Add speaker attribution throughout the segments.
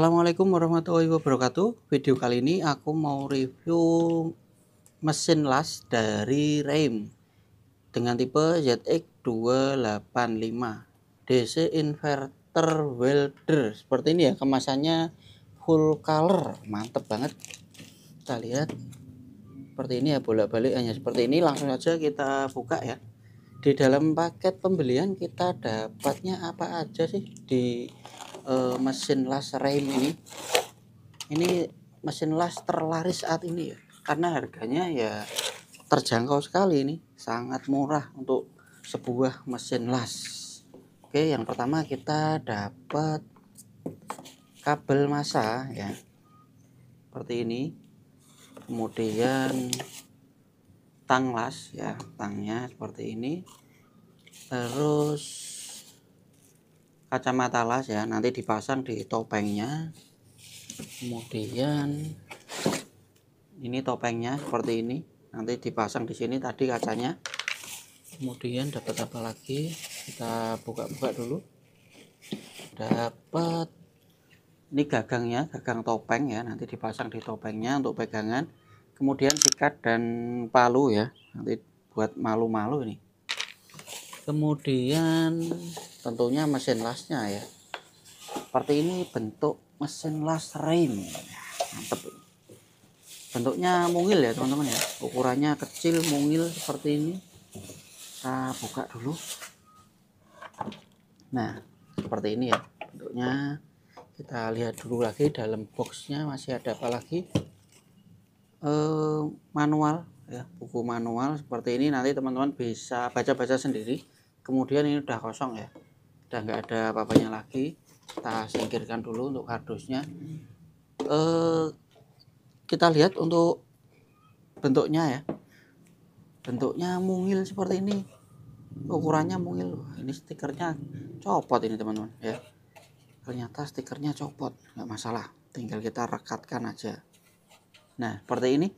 Speaker 1: Assalamualaikum warahmatullahi wabarakatuh video kali ini aku mau review mesin las dari Reim dengan tipe ZX285 DC inverter welder seperti ini ya kemasannya full color mantep banget kita lihat seperti ini ya bolak-balik hanya seperti ini langsung aja kita buka ya di dalam paket pembelian kita dapatnya apa aja sih di uh, mesin las rem ini ini mesin las terlaris saat ini ya karena harganya ya terjangkau sekali ini sangat murah untuk sebuah mesin las oke yang pertama kita dapat kabel masa ya seperti ini kemudian tang las ya tangnya seperti ini terus kacamata las ya nanti dipasang di topengnya kemudian ini topengnya seperti ini nanti dipasang di sini tadi kacanya kemudian dapat apa lagi kita buka-buka dulu dapat ini gagangnya gagang topeng ya nanti dipasang di topengnya untuk pegangan kemudian sikat dan palu ya nanti buat malu-malu ini kemudian tentunya mesin lasnya ya seperti ini bentuk mesin las rem mantep bentuknya mungil ya teman-teman ya ukurannya kecil mungil seperti ini kita buka dulu nah seperti ini ya bentuknya kita lihat dulu lagi dalam boxnya masih ada apa lagi eh, manual ya buku manual seperti ini nanti teman-teman bisa baca-baca sendiri kemudian ini udah kosong ya udah nggak ada apa-apanya lagi kita singkirkan dulu untuk kardusnya eh, kita lihat untuk bentuknya ya bentuknya mungil seperti ini ukurannya mungil ini stikernya copot ini teman-teman ya ternyata stikernya copot nggak masalah tinggal kita rekatkan aja nah seperti ini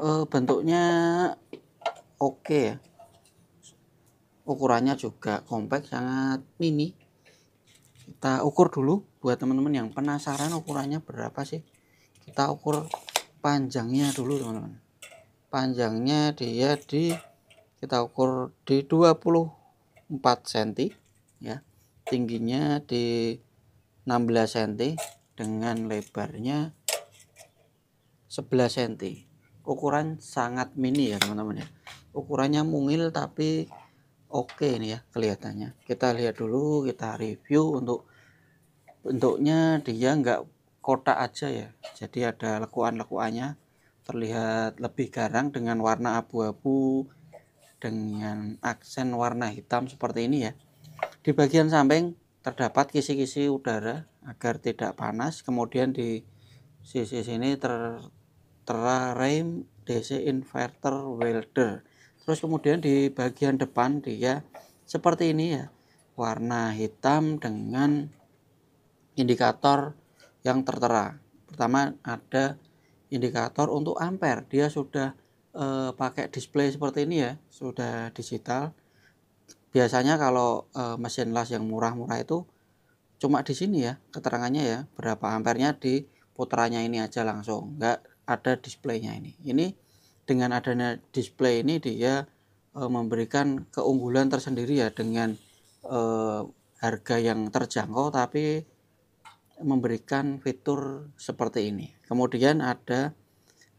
Speaker 1: e, bentuknya oke okay ya ukurannya juga compact sangat mini kita ukur dulu buat teman-teman yang penasaran ukurannya berapa sih kita ukur panjangnya dulu teman-teman panjangnya dia di kita ukur di 24 cm ya tingginya di 16 cm dengan lebarnya 11 cm ukuran sangat mini ya teman-teman ya ukurannya mungil tapi oke okay ini ya kelihatannya kita lihat dulu kita review untuk bentuknya dia enggak kotak aja ya jadi ada lekuan-lekuannya terlihat lebih garang dengan warna abu-abu dengan aksen warna hitam seperti ini ya di bagian samping terdapat kisi-kisi udara agar tidak panas kemudian di sisi sini ter rem DC inverter welder terus kemudian di bagian depan dia seperti ini ya warna hitam dengan indikator yang tertera pertama ada indikator untuk ampere dia sudah e, pakai display seperti ini ya sudah digital biasanya kalau e, mesin las yang murah-murah itu cuma di sini ya keterangannya ya berapa ampernya di putranya ini aja langsung enggak ada displaynya ini ini dengan adanya display ini dia e, memberikan keunggulan tersendiri ya dengan e, harga yang terjangkau tapi memberikan fitur seperti ini. Kemudian ada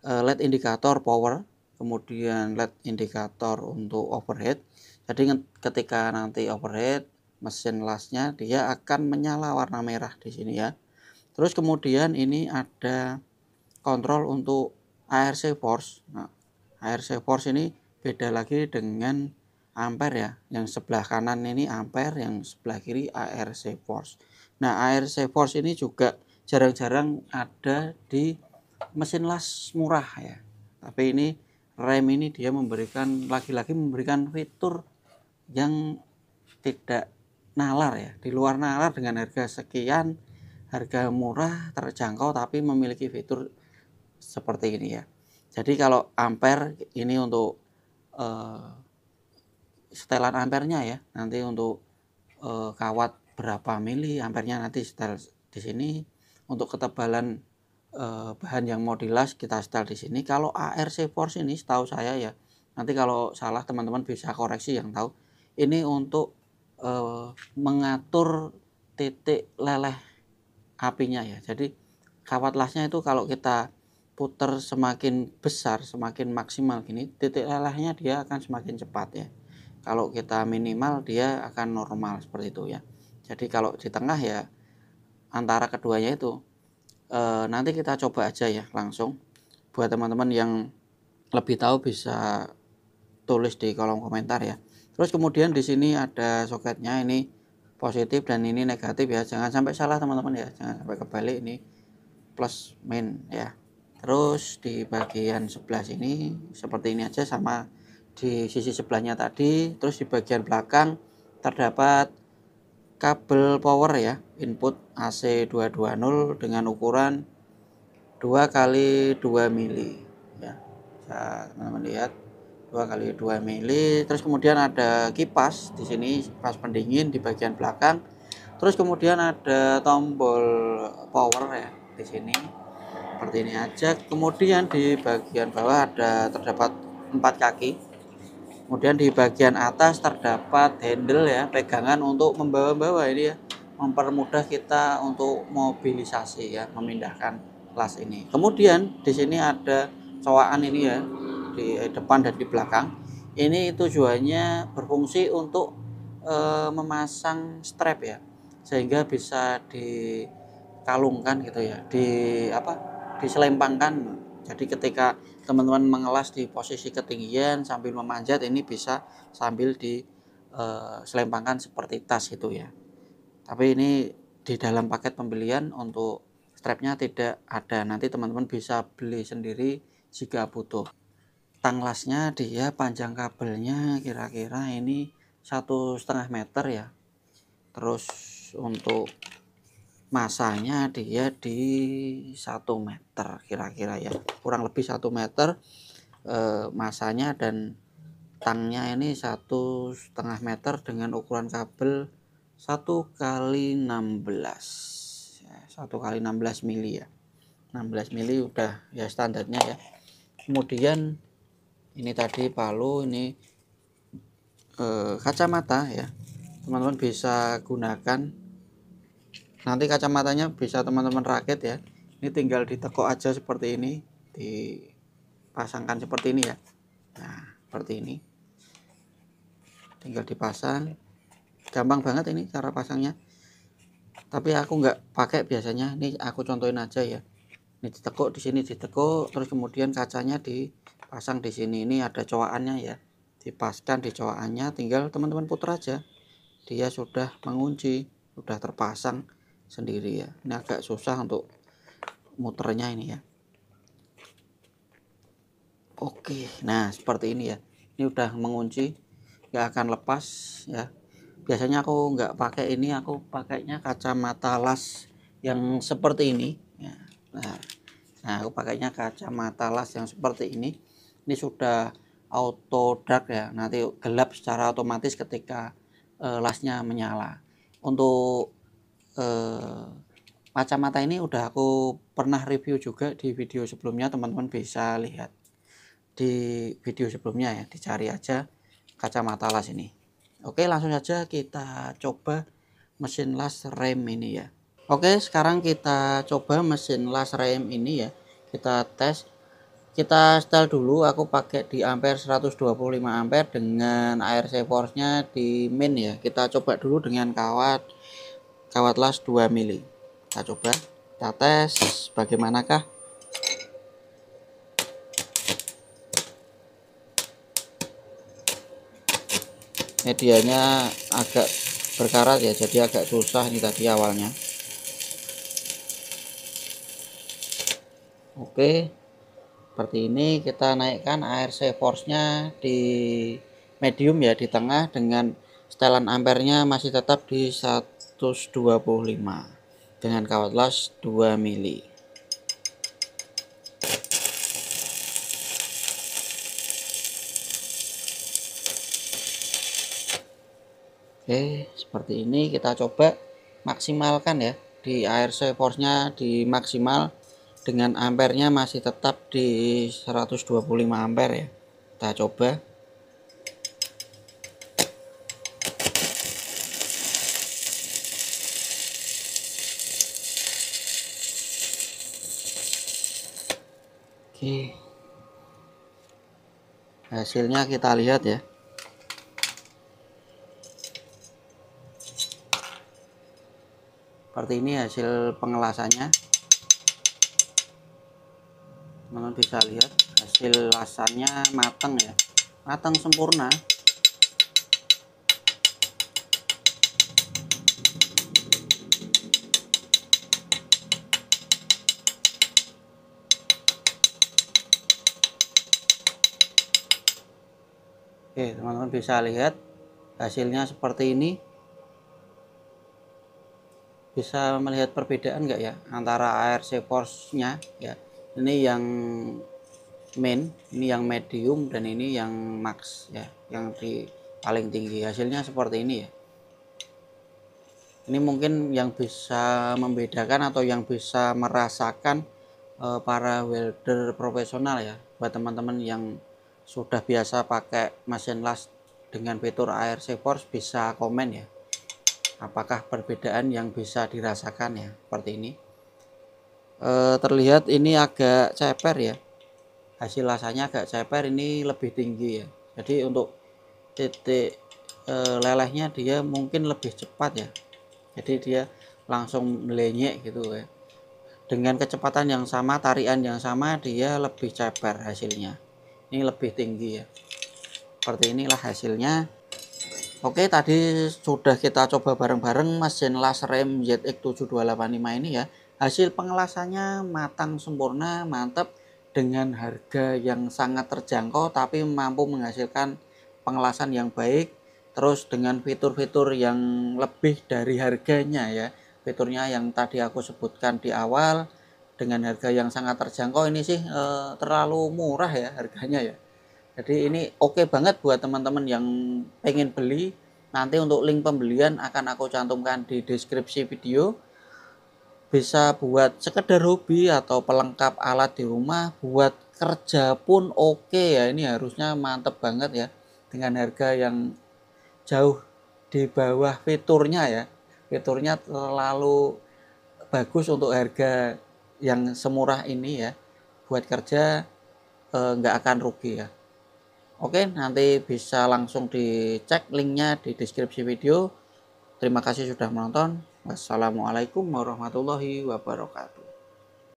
Speaker 1: e, LED indikator power, kemudian LED indikator untuk overhead. Jadi ketika nanti overhead mesin lasnya dia akan menyala warna merah di sini ya. Terus kemudian ini ada kontrol untuk ARC force. Nah, ARC force ini beda lagi dengan ampere ya. Yang sebelah kanan ini ampere, yang sebelah kiri ARC force. Nah, ARC force ini juga jarang-jarang ada di mesin las murah ya. Tapi ini rem ini dia memberikan lagi-lagi memberikan fitur yang tidak nalar ya, di luar nalar dengan harga sekian, harga murah, terjangkau tapi memiliki fitur seperti ini ya. Jadi kalau ampere ini untuk uh, setelan ampernya ya. Nanti untuk uh, kawat berapa mili ampernya nanti setel di sini. Untuk ketebalan uh, bahan yang mau dilas kita setel di sini. Kalau ARC force ini setahu saya ya. Nanti kalau salah teman-teman bisa koreksi yang tahu. Ini untuk uh, mengatur titik leleh apinya ya. Jadi kawat lasnya itu kalau kita putar semakin besar semakin maksimal gini titik lelahnya dia akan semakin cepat ya kalau kita minimal dia akan normal seperti itu ya jadi kalau di tengah ya antara keduanya itu e, nanti kita coba aja ya langsung buat teman-teman yang lebih tahu bisa tulis di kolom komentar ya. Terus kemudian di sini ada soketnya ini positif dan ini negatif ya. Jangan sampai salah teman-teman ya. Jangan sampai kebalik ini plus min ya terus di bagian sebelah sini seperti ini aja sama di sisi sebelahnya tadi terus di bagian belakang terdapat kabel power ya input AC220 dengan ukuran 2 kali 2 mili ya bisa teman-teman lihat 2 kali 2 mili terus kemudian ada kipas di sini kipas pendingin di bagian belakang terus kemudian ada tombol power ya di sini seperti ini aja kemudian di bagian bawah ada terdapat empat kaki kemudian di bagian atas terdapat handle ya pegangan untuk membawa-bawa ini ya mempermudah kita untuk mobilisasi ya memindahkan kelas ini kemudian di sini ada cowaan ini ya di depan dan di belakang ini tujuannya berfungsi untuk e, memasang strap ya sehingga bisa dikalungkan gitu ya di apa diselempangkan jadi ketika teman-teman mengelas di posisi ketinggian sambil memanjat ini bisa sambil diselempangkan eh, seperti tas itu ya tapi ini di dalam paket pembelian untuk strapnya tidak ada nanti teman-teman bisa beli sendiri jika butuh tanglasnya dia panjang kabelnya kira-kira ini satu setengah meter ya terus untuk masanya dia di satu meter kira-kira ya kurang lebih satu meter eh, masanya dan tangnya ini satu setengah meter dengan ukuran kabel satu kali 16 ya, satu kali 16 mili ya 16 mili udah ya standarnya ya kemudian ini tadi palu ini eh, kacamata ya teman-teman bisa gunakan nanti kacamatanya bisa teman-teman rakit ya ini tinggal ditekuk aja seperti ini dipasangkan seperti ini ya nah seperti ini tinggal dipasang gampang banget ini cara pasangnya tapi aku nggak pakai biasanya ini aku contohin aja ya ini ditekuk di sini ditekuk terus kemudian kacanya dipasang di sini ini ada cowaannya ya dipaskan di cowaannya tinggal teman-teman putar aja dia sudah mengunci sudah terpasang sendiri ya ini agak susah untuk muternya ini ya oke nah seperti ini ya ini udah mengunci nggak akan lepas ya biasanya aku nggak pakai ini aku pakainya kacamata las yang seperti ini ya. nah, nah aku pakainya kacamata las yang seperti ini ini sudah auto dark ya nanti gelap secara otomatis ketika uh, lasnya menyala untuk macam eh, mata ini udah aku pernah review juga di video sebelumnya teman-teman bisa lihat di video sebelumnya ya dicari aja kacamata las ini oke langsung saja kita coba mesin las rem ini ya oke sekarang kita coba mesin las rem ini ya kita tes kita setel dulu aku pakai di ampere 125 ampere dengan air force nya di min ya kita coba dulu dengan kawat kawat las 2 mili kita coba kita tes bagaimanakah medianya agak berkarat ya jadi agak susah ini tadi awalnya oke seperti ini kita naikkan ARC force nya di medium ya di tengah dengan setelan ampernya masih tetap di 1 125 dengan kawat las 2 mili. Oke, seperti ini kita coba maksimalkan ya. Di ARC force-nya di maksimal dengan ampernya masih tetap di 125 ampere ya. Kita coba. Hasilnya kita lihat ya. Seperti ini hasil pengelasannya. Teman-teman bisa lihat hasil lasannya matang ya. Matang sempurna. Oke, teman-teman bisa lihat hasilnya seperti ini. Bisa melihat perbedaan nggak ya antara ARC force-nya ya. Ini yang main, ini yang medium dan ini yang max ya, yang di paling tinggi. Hasilnya seperti ini ya. Ini mungkin yang bisa membedakan atau yang bisa merasakan eh, para welder profesional ya buat teman-teman yang sudah biasa pakai mesin las dengan fitur ARC Force bisa komen ya apakah perbedaan yang bisa dirasakan ya seperti ini e, terlihat ini agak ceper ya hasil lasanya agak ceper ini lebih tinggi ya jadi untuk titik e, lelehnya dia mungkin lebih cepat ya jadi dia langsung melenyek gitu ya dengan kecepatan yang sama tarian yang sama dia lebih ceper hasilnya ini lebih tinggi ya seperti inilah hasilnya Oke tadi sudah kita coba bareng-bareng mesin las rem ZX7285 ini ya hasil pengelasannya matang sempurna mantap dengan harga yang sangat terjangkau tapi mampu menghasilkan pengelasan yang baik terus dengan fitur-fitur yang lebih dari harganya ya fiturnya yang tadi aku sebutkan di awal dengan harga yang sangat terjangkau ini sih e, terlalu murah ya harganya ya jadi ini oke okay banget buat teman-teman yang pengen beli nanti untuk link pembelian akan aku cantumkan di deskripsi video bisa buat sekedar hobi atau pelengkap alat di rumah buat kerja pun oke okay ya ini harusnya mantep banget ya dengan harga yang jauh di bawah fiturnya ya fiturnya terlalu bagus untuk harga yang semurah ini ya buat kerja eh, nggak eh, akan rugi ya Oke nanti bisa langsung dicek linknya di deskripsi video Terima kasih sudah menonton Wassalamualaikum warahmatullahi wabarakatuh